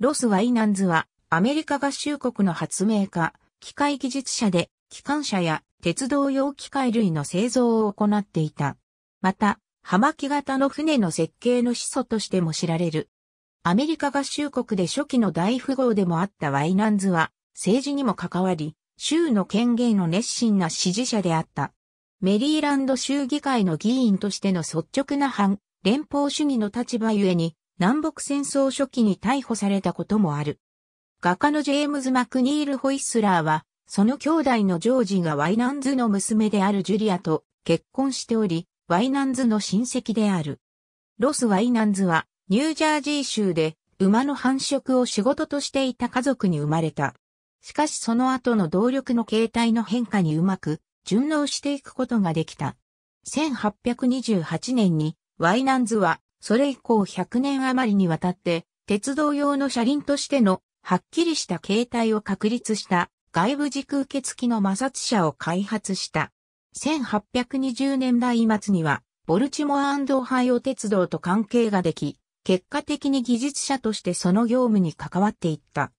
ロス・ワイナンズは、アメリカ合衆国の発明家、機械技術者で、機関車や鉄道用機械類の製造を行っていた。また、葉巻型の船の設計の始祖としても知られる。アメリカ合衆国で初期の大富豪でもあったワイナンズは、政治にも関わり、州の権限の熱心な支持者であった。メリーランド州議会の議員としての率直な反、連邦主義の立場ゆえに、南北戦争初期に逮捕されたこともある。画家のジェームズ・マクニール・ホイッスラーは、その兄弟のジョージがワイナンズの娘であるジュリアと結婚しており、ワイナンズの親戚である。ロス・ワイナンズは、ニュージャージー州で馬の繁殖を仕事としていた家族に生まれた。しかしその後の動力の形態の変化にうまく順応していくことができた。1828年にワイナンズはそれ以降100年余りにわたって、鉄道用の車輪としての、はっきりした形態を確立した外部軸受付の摩擦車を開発した。1820年代末には、ボルチモアオハイオ鉄道と関係ができ、結果的に技術者としてその業務に関わっていった。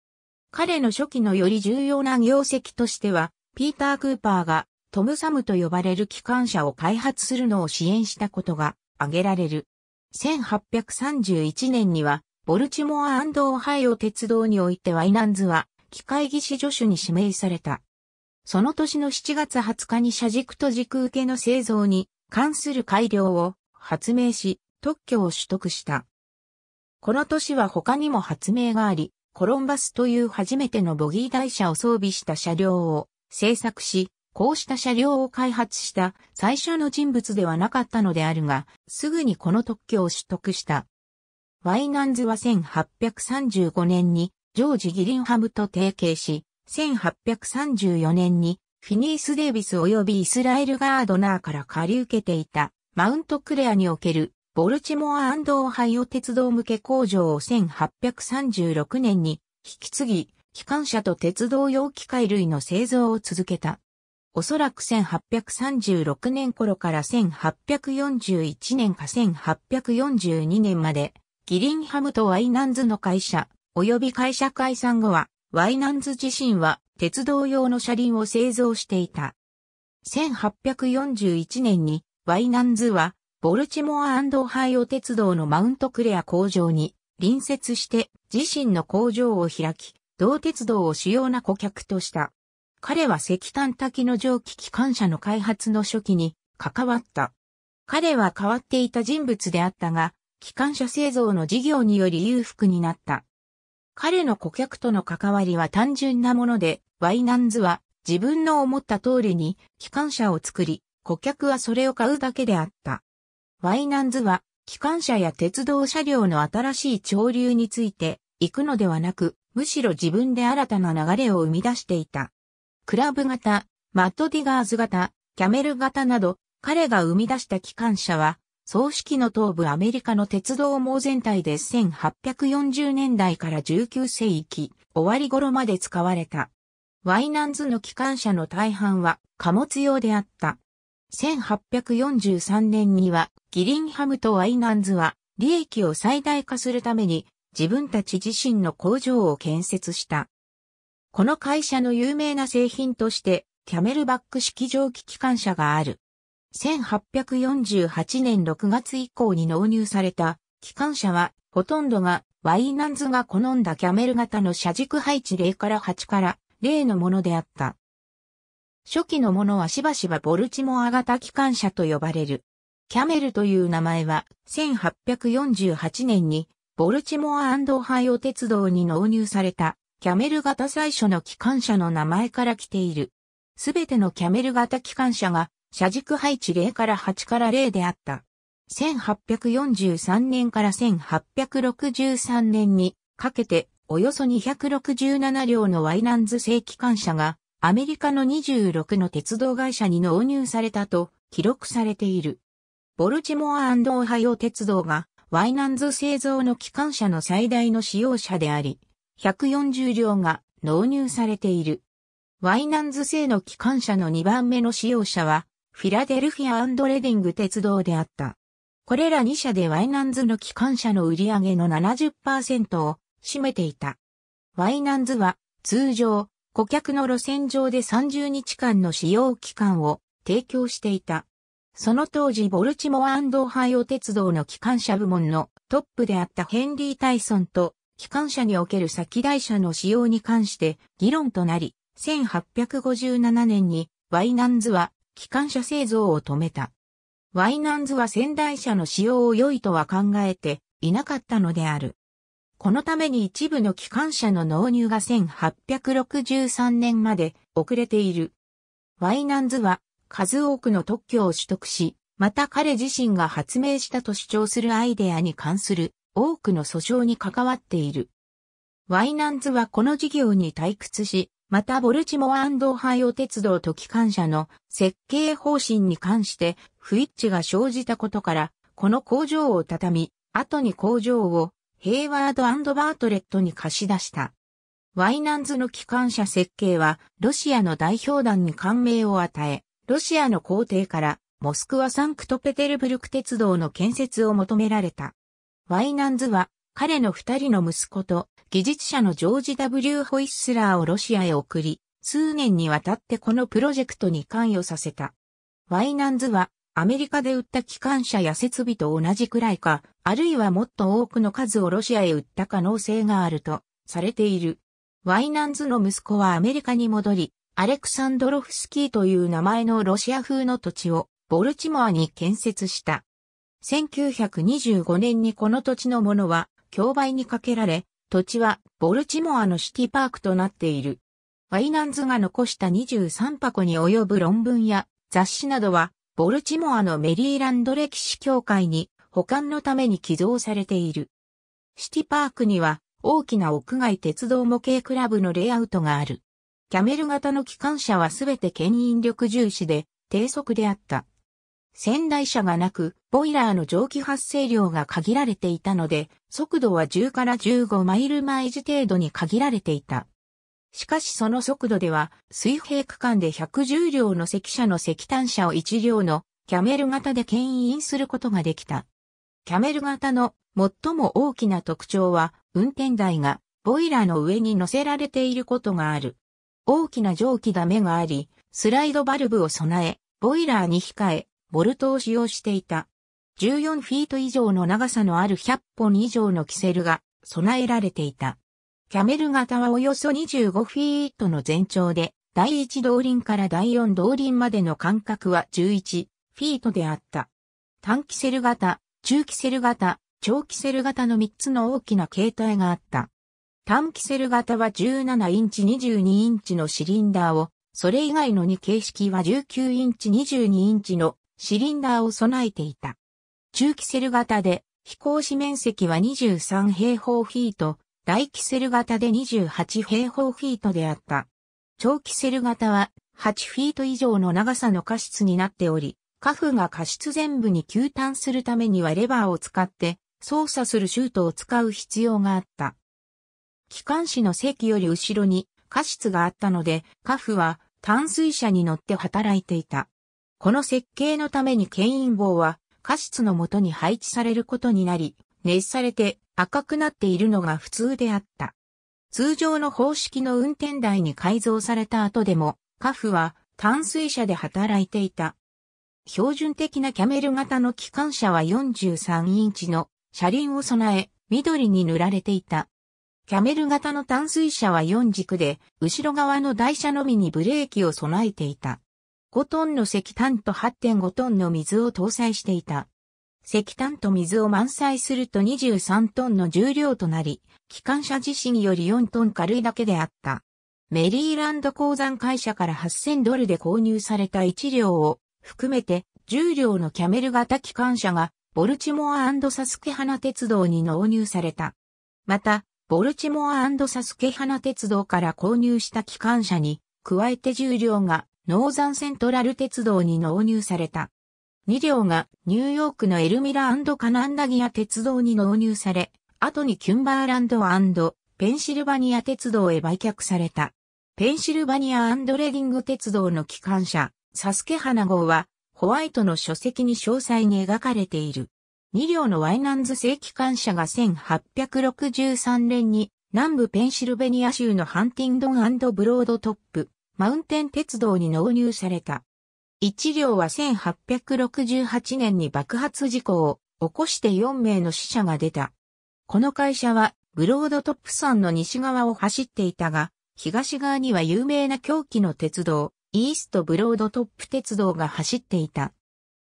彼の初期のより重要な業績としては、ピーター・クーパーがトムサムと呼ばれる機関車を開発するのを支援したことが挙げられる。1831年には、ボルチモアオハイオ鉄道においてワイナンズは、機械技師助手に指名された。その年の7月20日に車軸と軸受けの製造に関する改良を発明し、特許を取得した。この年は他にも発明があり、コロンバスという初めてのボギー台車を装備した車両を製作し、こうした車両を開発した最初の人物ではなかったのであるが、すぐにこの特許を取得した。ワイナンズは1835年にジョージ・ギリンハムと提携し、1834年にフィニース・デイビス及びイスラエル・ガードナーから借り受けていたマウントクレアにおけるボルチモアオハイオ鉄道向け工場を1836年に引き継ぎ、機関車と鉄道用機械類の製造を続けた。おそらく1836年頃から1841年か1842年まで、ギリンハムとワイナンズの会社、及び会社解散後は、ワイナンズ自身は鉄道用の車輪を製造していた。1841年に、ワイナンズは、ボルチモアハイオ鉄道のマウントクレア工場に隣接して自身の工場を開き、同鉄道を主要な顧客とした。彼は石炭滝の蒸気機関車の開発の初期に関わった。彼は変わっていた人物であったが、機関車製造の事業により裕福になった。彼の顧客との関わりは単純なもので、ワイナンズは自分の思った通りに機関車を作り、顧客はそれを買うだけであった。ワイナンズは機関車や鉄道車両の新しい潮流について行くのではなく、むしろ自分で新たな流れを生み出していた。クラブ型、マットディガーズ型、キャメル型など、彼が生み出した機関車は、総式の東部アメリカの鉄道網全体で1840年代から19世紀終わり頃まで使われた。ワイナンズの機関車の大半は貨物用であった。1843年にはギリンハムとワイナンズは利益を最大化するために自分たち自身の工場を建設した。この会社の有名な製品として、キャメルバック式蒸気機関車がある。1848年6月以降に納入された機関車は、ほとんどがワイナンズが好んだキャメル型の車軸配置0から8から0のものであった。初期のものはしばしばボルチモア型機関車と呼ばれる。キャメルという名前は1848年にボルチモアハイオ鉄道に納入されたキャメル型最初の機関車の名前から来ている。すべてのキャメル型機関車が車軸配置0から8から0であった。1843年から1863年にかけておよそ267両のワイナンズ製機関車がアメリカの26の鉄道会社に納入されたと記録されている。ボルチモアオハイオ鉄道がワイナンズ製造の機関車の最大の使用者であり、140両が納入されている。ワイナンズ製の機関車の2番目の使用者は、フィラデルフィアレディング鉄道であった。これら2社でワイナンズの機関車の売り上げの70%を占めていた。ワイナンズは通常、顧客の路線上で30日間の使用期間を提供していた。その当時ボルチモアオハイオ鉄道の機関車部門のトップであったヘンリー・タイソンと機関車における先台車の使用に関して議論となり、1857年にワイナンズは機関車製造を止めた。ワイナンズは仙台車の使用を良いとは考えていなかったのである。このために一部の機関車の納入が1863年まで遅れている。ワイナンズは数多くの特許を取得し、また彼自身が発明したと主張するアイデアに関する多くの訴訟に関わっている。ワイナンズはこの事業に退屈し、またボルチモアハイオ鉄道と機関車の設計方針に関して不一致が生じたことから、この工場を畳み、後に工場をヘイワードバートレットに貸し出した。ワイナンズの機関車設計は、ロシアの代表団に感銘を与え、ロシアの皇帝から、モスクワサンクトペテルブルク鉄道の建設を求められた。ワイナンズは、彼の二人の息子と、技術者のジョージ・ W・ ホイッスラーをロシアへ送り、数年にわたってこのプロジェクトに関与させた。ワイナンズは、アメリカで売った機関車や設備と同じくらいか、あるいはもっと多くの数をロシアへ売った可能性があると、されている。ワイナンズの息子はアメリカに戻り、アレクサンドロフスキーという名前のロシア風の土地を、ボルチモアに建設した。1925年にこの土地のものは競売にかけられ、土地はボルチモアのシティパークとなっている。ワイナンズが残した23箱に及ぶ論文や雑誌などは、ボルチモアのメリーランド歴史協会に保管のために寄贈されている。シティパークには大きな屋外鉄道模型クラブのレイアウトがある。キャメル型の機関車はすべて牽引力重視で低速であった。仙台車がなく、ボイラーの蒸気発生量が限られていたので、速度は10から15マイル毎時程度に限られていた。しかしその速度では、水平区間で110両の石車の石炭車を1両のキャメル型で牽引することができた。キャメル型の最も大きな特徴は、運転台がボイラーの上に乗せられていることがある。大きな蒸気ダメがあり、スライドバルブを備え、ボイラーに控え、ボルトを使用していた。14フィート以上の長さのある100本以上のキセルが備えられていた。キャメル型はおよそ25フィートの全長で、第1動輪から第4動輪までの間隔は11フィートであった。短キセル型、中キセル型、長キセル型の3つの大きな形態があった。短キセル型は17インチ22インチのシリンダーを、それ以外の2形式は19インチ22インチのシリンダーを備えていた。中キセル型で、飛行士面積は23平方フィート、大キセル型で28平方フィートであった。長キセル型は8フィート以上の長さの過失になっており、カフが過失全部に急端するためにはレバーを使って操作するシュートを使う必要があった。機関士の席より後ろに過失があったので、カフは淡水車に乗って働いていた。この設計のために牽引棒は過失のもとに配置されることになり、熱されて赤くなっているのが普通であった。通常の方式の運転台に改造された後でも、カフは淡水車で働いていた。標準的なキャメル型の機関車は43インチの車輪を備え、緑に塗られていた。キャメル型の淡水車は4軸で、後ろ側の台車のみにブレーキを備えていた。5トンの石炭と8.5トンの水を搭載していた。石炭と水を満載すると23トンの重量となり、機関車自身より4トン軽いだけであった。メリーランド鉱山会社から8000ドルで購入された1両を含めて10両のキャメル型機関車がボルチモアサスケ花鉄道に納入された。また、ボルチモアサスケ花鉄道から購入した機関車に加えて10両がノーザンセントラル鉄道に納入された。2両がニューヨークのエルミラカナンダギア鉄道に納入され、後にキュンバーランドペンシルバニア鉄道へ売却された。ペンシルバニアレディング鉄道の機関車、サスケ花号は、ホワイトの書籍に詳細に描かれている。2両のワイナンズ正規関車が1863年に南部ペンシルベニア州のハンティンドンブロードトップ、マウンテン鉄道に納入された。1両は1868年に爆発事故を起こして4名の死者が出た。この会社はブロードトップ山の西側を走っていたが、東側には有名な狂気の鉄道、イーストブロードトップ鉄道が走っていた。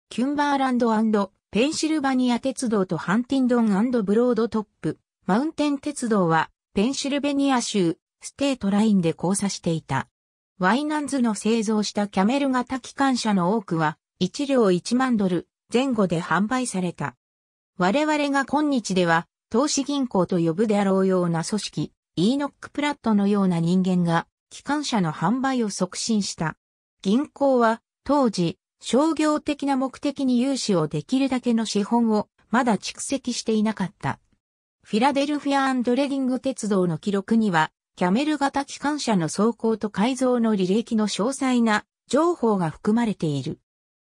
キュンバーランドペンシルバニア鉄道とハンティンドンブロードトップ、マウンテン鉄道はペンシルベニア州、ステートラインで交差していた。ワイナンズの製造したキャメル型機関車の多くは、1両1万ドル前後で販売された。我々が今日では、投資銀行と呼ぶであろうような組織、イーノック・プラットのような人間が、機関車の販売を促進した。銀行は、当時、商業的な目的に融資をできるだけの資本を、まだ蓄積していなかった。フィラデルフィアレディング鉄道の記録には、キャメル型機関車の走行と改造の履歴の詳細な情報が含まれている。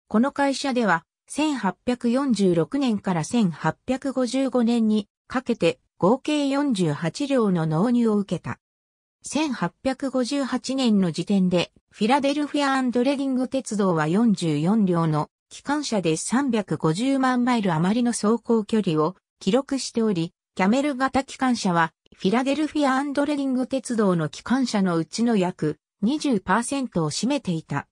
この会社では、1846年から1855年にかけて合計48両の納入を受けた。1858年の時点でフィラデルフィアレディング鉄道は44両の機関車で350万マイル余りの走行距離を記録しており、キャメル型機関車はフィラデルフィアアンドレリング鉄道の機関車のうちの約20%を占めていた。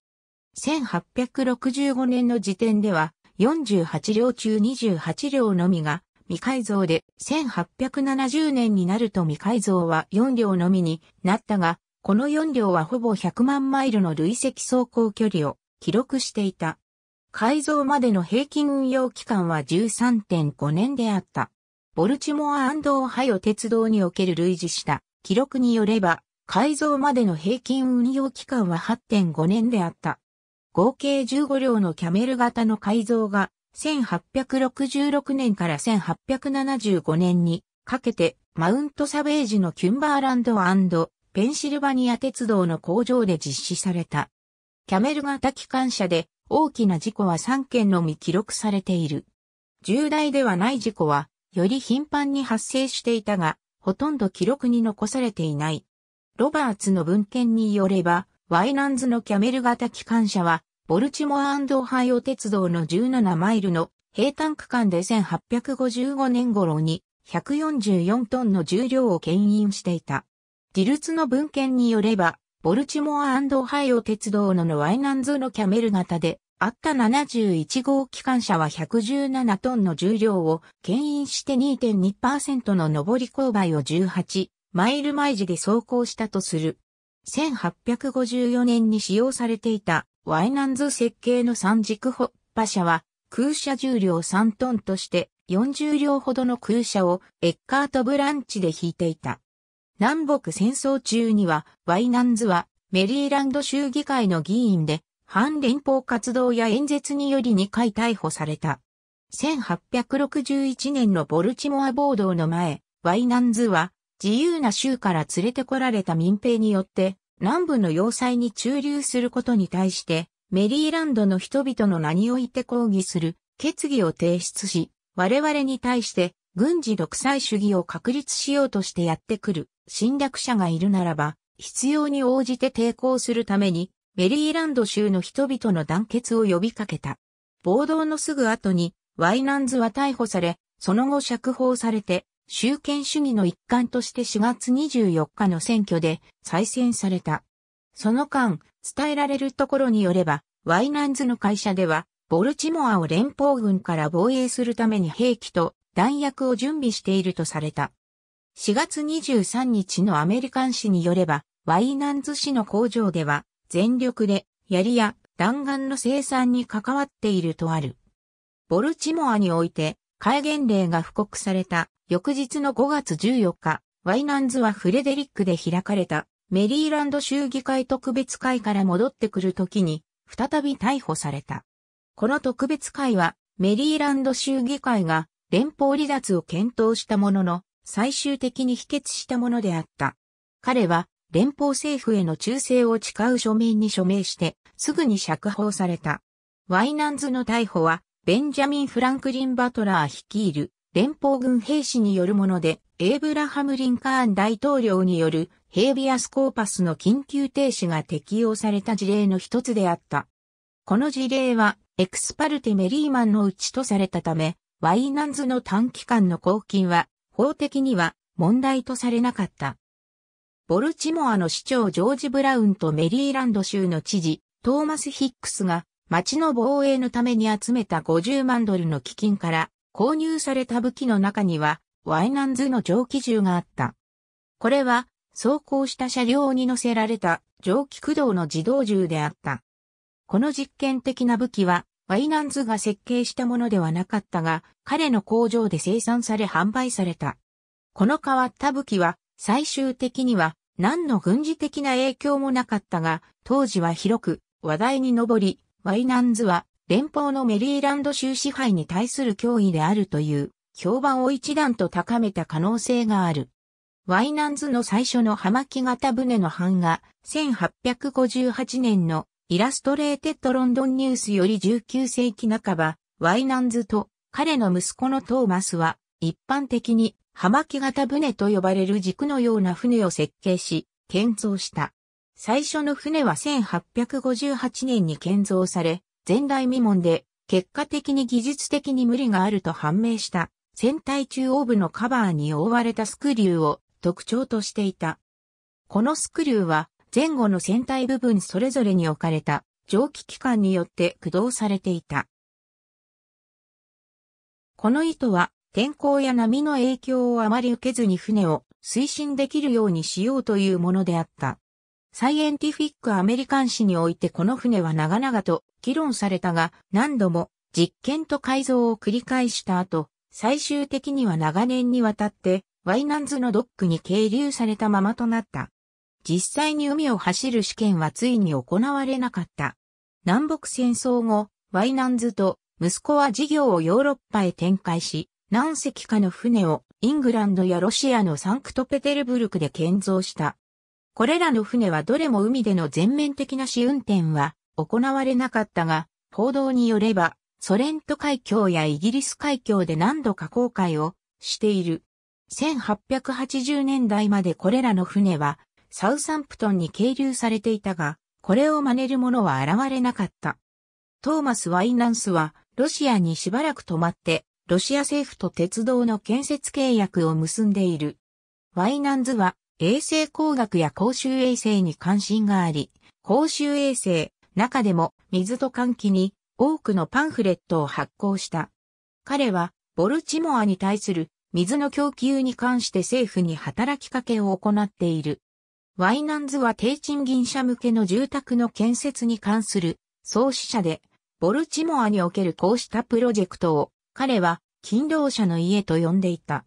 1865年の時点では48両中28両のみが未改造で1870年になると未改造は4両のみになったが、この4両はほぼ100万マイルの累積走行距離を記録していた。改造までの平均運用期間は13.5年であった。ボルチモアオハイオ鉄道における類似した記録によれば、改造までの平均運用期間は8.5年であった。合計15両のキャメル型の改造が1866年から1875年にかけてマウントサベージのキュンバーランドペンシルバニア鉄道の工場で実施された。キャメル型機関車で大きな事故は3件のみ記録されている。重大ではない事故はより頻繁に発生していたが、ほとんど記録に残されていない。ロバーツの文献によれば、ワイナンズのキャメル型機関車は、ボルチモアオハイオ鉄道の17マイルの平坦区間で1855年頃に144トンの重量を牽引していた。ディルツの文献によれば、ボルチモアオハイオ鉄道のワイナンズのキャメル型であった71号機関車は117トンの重量を牽引して2.2%の上り勾配を18マイル毎時で走行したとする。1854年に使用されていたワイナンズ設計の三軸発ッ車は空車重量3トンとして40両ほどの空車をエッカートブランチで引いていた。南北戦争中にはワイナンズはメリーランド州議会の議員で反連邦活動や演説により2回逮捕された。1861年のボルチモア暴動の前、ワイナンズは自由な州から連れてこられた民兵によって南部の要塞に駐留することに対してメリーランドの人々の名において抗議する決議を提出し、我々に対して軍事独裁主義を確立しようとしてやってくる侵略者がいるならば、必要に応じて抵抗するためにメリーランド州の人々の団結を呼びかけた。暴動のすぐ後に、ワイナンズは逮捕され、その後釈放されて、集権主義の一環として4月24日の選挙で再選された。その間、伝えられるところによれば、ワイナンズの会社では、ボルチモアを連邦軍から防衛するために兵器と弾薬を準備しているとされた。4月23日のアメリカン紙によれば、ワイナンズ市の工場では、全力で槍や弾丸の生産に関わっているとある。ボルチモアにおいて戒厳令が布告された翌日の5月14日、ワイナンズはフレデリックで開かれたメリーランド州議会特別会から戻ってくる時に再び逮捕された。この特別会はメリーランド州議会が連邦離脱を検討したものの最終的に否決したものであった。彼は連邦政府への忠誠を誓う書面に署名して、すぐに釈放された。ワイナンズの逮捕は、ベンジャミン・フランクリン・バトラー率いる連邦軍兵士によるもので、エイブラハム・リンカーン大統領によるヘイビアスコーパスの緊急停止が適用された事例の一つであった。この事例は、エクスパルテ・メリーマンのうちとされたため、ワイナンズの短期間の公金は、法的には問題とされなかった。ボルチモアの市長ジョージ・ブラウンとメリーランド州の知事、トーマス・ヒックスが、町の防衛のために集めた50万ドルの基金から、購入された武器の中には、ワイナンズの蒸気銃があった。これは、走行した車両に乗せられた蒸気駆動の自動銃であった。この実験的な武器は、ワイナンズが設計したものではなかったが、彼の工場で生産され販売された。この変わった武器は、最終的には何の軍事的な影響もなかったが、当時は広く話題に上り、ワイナンズは連邦のメリーランド州支配に対する脅威であるという評判を一段と高めた可能性がある。ワイナンズの最初の葉巻型船の版画、1858年のイラストレーテッドロンドンニュースより19世紀半ば、ワイナンズと彼の息子のトーマスは一般的に葉巻型船と呼ばれる軸のような船を設計し、建造した。最初の船は1858年に建造され、前代未聞で、結果的に技術的に無理があると判明した、船体中央部のカバーに覆われたスクリューを特徴としていた。このスクリューは、前後の船体部分それぞれに置かれた蒸気機関によって駆動されていた。この糸は天候や波の影響をあまり受けずに船を推進できるようにしようというものであった。サイエンティフィックアメリカン誌においてこの船は長々と議論されたが何度も実験と改造を繰り返した後、最終的には長年にわたってワイナンズのドックに係留されたままとなった。実際に海を走る試験はついに行われなかった。南北戦争後、ワイナンズと息子は事業をヨーロッパへ展開し、何隻かの船をイングランドやロシアのサンクトペテルブルクで建造した。これらの船はどれも海での全面的な試運転は行われなかったが、報道によれば、ソ連ト海峡やイギリス海峡で何度か航海をしている。1880年代までこれらの船はサウサンプトンに係留されていたが、これを真似る者は現れなかった。トーマス・ワイナンスはロシアにしばらく泊まってロシア政府と鉄道の建設契約を結んでいる。ワイナンズは衛星工学や公衆衛生に関心があり、公衆衛生、中でも水と換気に多くのパンフレットを発行した。彼はボルチモアに対する水の供給に関して政府に働きかけを行っている。ワイナンズは低賃金者向けの住宅の建設に関する創始者で、ボルチモアにおけるこうしたプロジェクトを彼は勤労者の家と呼んでいた。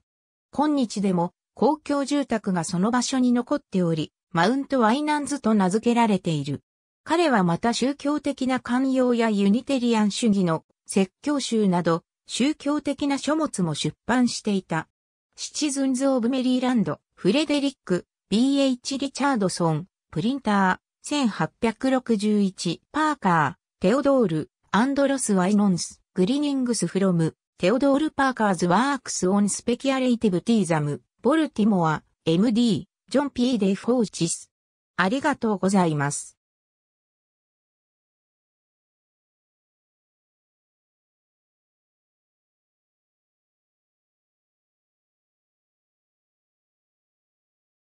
今日でも公共住宅がその場所に残っており、マウントワイナンズと名付けられている。彼はまた宗教的な寛容やユニテリアン主義の説教集など宗教的な書物も出版していた。シチズンズ・オブ・メリーランド、フレデリック、B.H. リチャードソン、プリンター、1861、パーカー、テオドール、アンドロス・ワイノンス。グリニングスフロム、テオドール・パーカーズ・ワークス・オン・スペキアレイティブ・ティーザム、ボルティモア、MD、ジョン・ピー・デ・フォーチス。ありがとうございます。